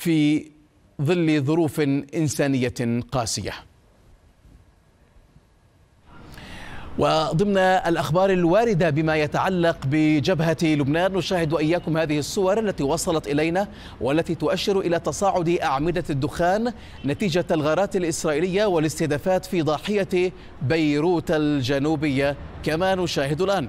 في ظل ظروف انسانيه قاسيه. وضمن الاخبار الوارده بما يتعلق بجبهه لبنان نشاهد اياكم هذه الصور التي وصلت الينا والتي تؤشر الى تصاعد اعمده الدخان نتيجه الغارات الاسرائيليه والاستهدافات في ضاحيه بيروت الجنوبيه كما نشاهد الان.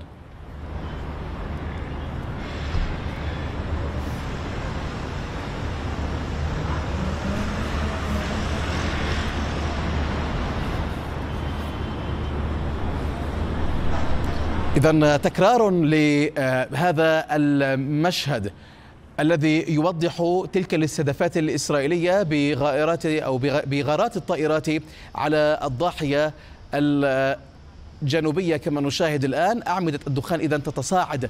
إذا تكرار لهذا المشهد الذي يوضح تلك الاستهدافات الإسرائيلية بغائرات أو بغارات الطائرات على الضاحية الجنوبية كما نشاهد الآن أعمدة الدخان إذا تتصاعد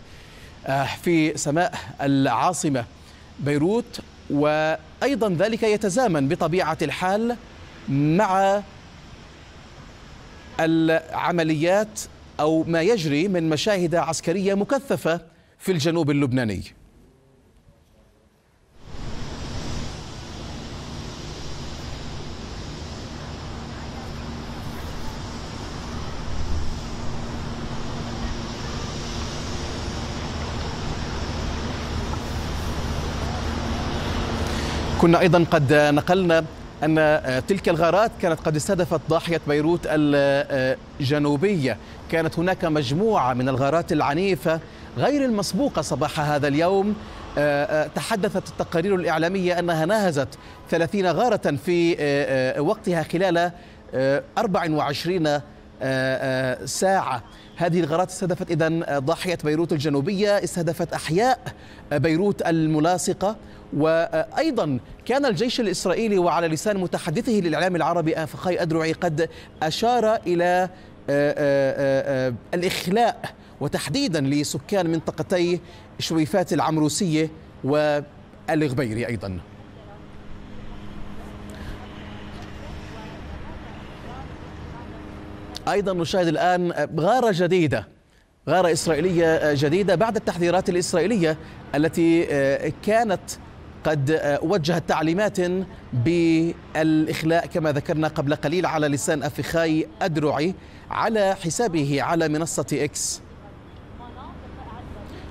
آه، في سماء العاصمة بيروت وأيضا ذلك يتزامن بطبيعة الحال مع العمليات أو ما يجري من مشاهد عسكرية مكثفة في الجنوب اللبناني كنا ايضا قد نقلنا أن آه، تلك الغارات كانت قد استهدفت ضاحية بيروت الجنوبية كانت هناك مجموعة من الغارات العنيفة غير المسبوقة صباح هذا اليوم آه، آه، تحدثت التقارير الإعلامية أنها ناهزت 30 غارة في وقتها خلال 24 ساعة هذه الغارات استهدفت إذا ضاحية بيروت الجنوبية استهدفت أحياء بيروت الملاصقة وأيضا كان الجيش الإسرائيلي وعلى لسان متحدثه للإعلام العربي أفخاي آه، أدرعي قد أشار إلى آه، آه، الإخلاء وتحديدا لسكان منطقتي شويفات العمروسية والغبيري أيضا أيضا نشاهد الآن غارة جديدة غارة إسرائيلية جديدة بعد التحذيرات الإسرائيلية التي كانت قد آه، وجهت تعليمات بالإخلاء كما ذكرنا قبل قليل على لسان أفخاي أدرعي على حسابه على منصة إكس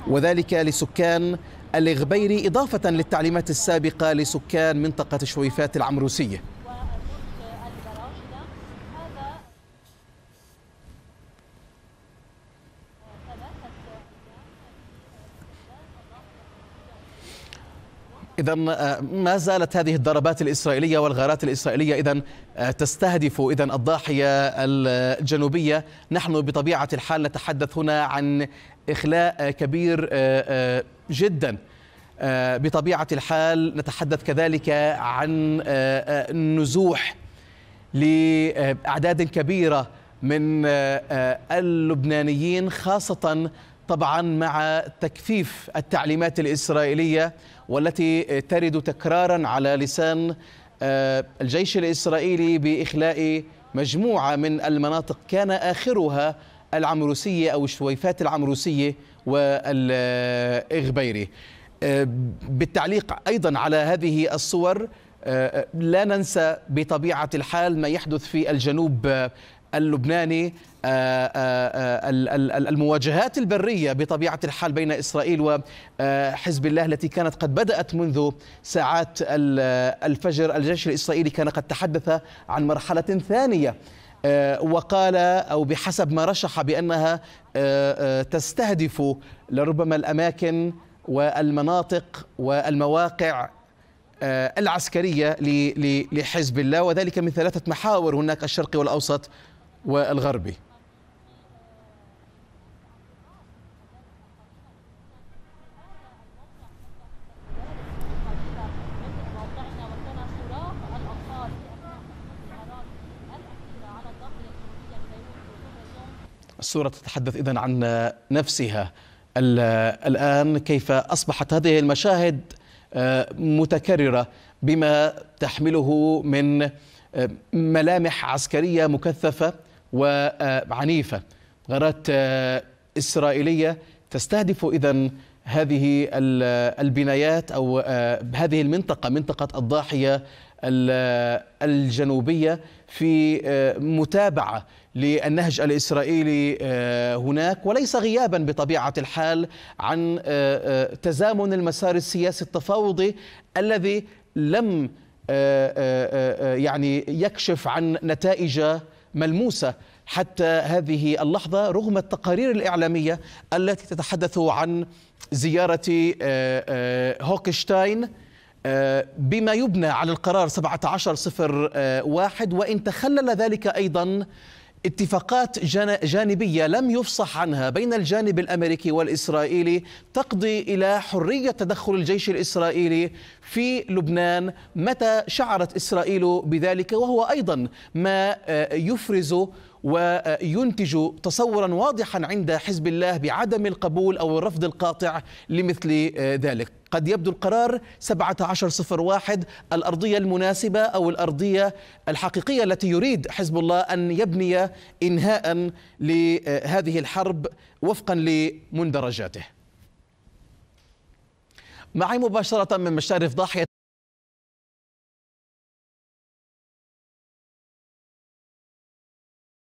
وذلك لسكان الغبيري إضافة للتعليمات السابقة لسكان منطقة شويفات العمروسية إذا آه، ما زالت هذه الضربات الإسرائيلية والغارات الإسرائيلية إذا آه، تستهدف إذا الضاحية الجنوبية نحن بطبيعة الحال نتحدث هنا عن إخلاء كبير آه، جدا بطبيعة الحال نتحدث كذلك عن نزوح لأعداد كبيرة من اللبنانيين خاصة طبعا مع تكثيف التعليمات الإسرائيلية والتي ترد تكرارا على لسان آه، الجيش الإسرائيلي بإخلاء مجموعة من المناطق كان آخرها العمروسية أو الشويفات العمروسية والإغبيري آه، بالتعليق أيضا على هذه الصور آه، لا ننسى بطبيعة الحال ما يحدث في الجنوب اللبناني آه، آه، المواجهات البرية بطبيعة الحال بين إسرائيل وحزب الله التي كانت قد بدأت منذ ساعات الفجر الجيش الإسرائيلي كان قد تحدث عن مرحلة ثانية آه، وقال أو بحسب ما رشح بأنها تستهدف لربما الأماكن والمناطق والمواقع العسكريه لحزب الله وذلك من ثلاثه محاور هناك الشرق والاوسط والغربي الصورة تتحدث إذن عن نفسها الآن كيف أصبحت هذه المشاهد آه، متكررة بما تحمله من آه، ملامح عسكرية مكثفة وعنيفة غارات إسرائيلية تستهدف إذا هذه البنايات أو آه، هذه المنطقة منطقة الضاحية الجنوبية في آه، متابعة للنهج الإسرائيلي آه، هناك وليس غيابا بطبيعة الحال عن تزامن المسار السياسي التفاوضي الذي لم يعني يكشف عن نتائج ملموسه حتى هذه اللحظه رغم التقارير الاعلاميه التي تتحدث عن زياره آه، آه، هوكشتاين آه، بما يبنى على القرار 1701 وإن تخلل ذلك أيضا اتفاقات جانبية لم يفصح عنها بين الجانب الأمريكي والإسرائيلي تقضي إلى حرية تدخل الجيش الإسرائيلي في لبنان متى شعرت إسرائيل بذلك وهو أيضا ما آه، يفرز وينتج تصورا واضحا عند حزب الله بعدم القبول أو الرفض القاطع لمثل آه، ذلك قد يبدو القرار 1701 الأرضية المناسبة أو الأرضية الحقيقية التي يريد حزب الله أن يبني إنهاء لهذه الحرب وفقا لمندرجاته معي مباشرة من مشارف ضاحية